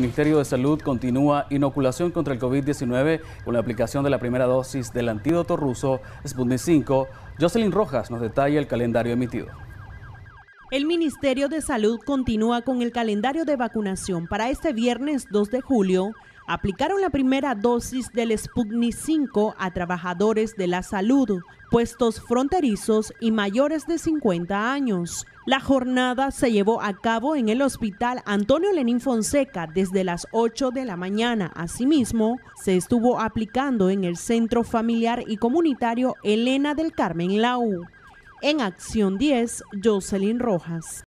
El Ministerio de Salud continúa inoculación contra el COVID-19 con la aplicación de la primera dosis del antídoto ruso Sputnik 5. Jocelyn Rojas nos detalla el calendario emitido. El Ministerio de Salud continúa con el calendario de vacunación para este viernes 2 de julio aplicaron la primera dosis del Sputnik 5 a trabajadores de la salud, puestos fronterizos y mayores de 50 años. La jornada se llevó a cabo en el hospital Antonio Lenín Fonseca desde las 8 de la mañana. Asimismo, se estuvo aplicando en el Centro Familiar y Comunitario Elena del Carmen Lau. En Acción 10, Jocelyn Rojas.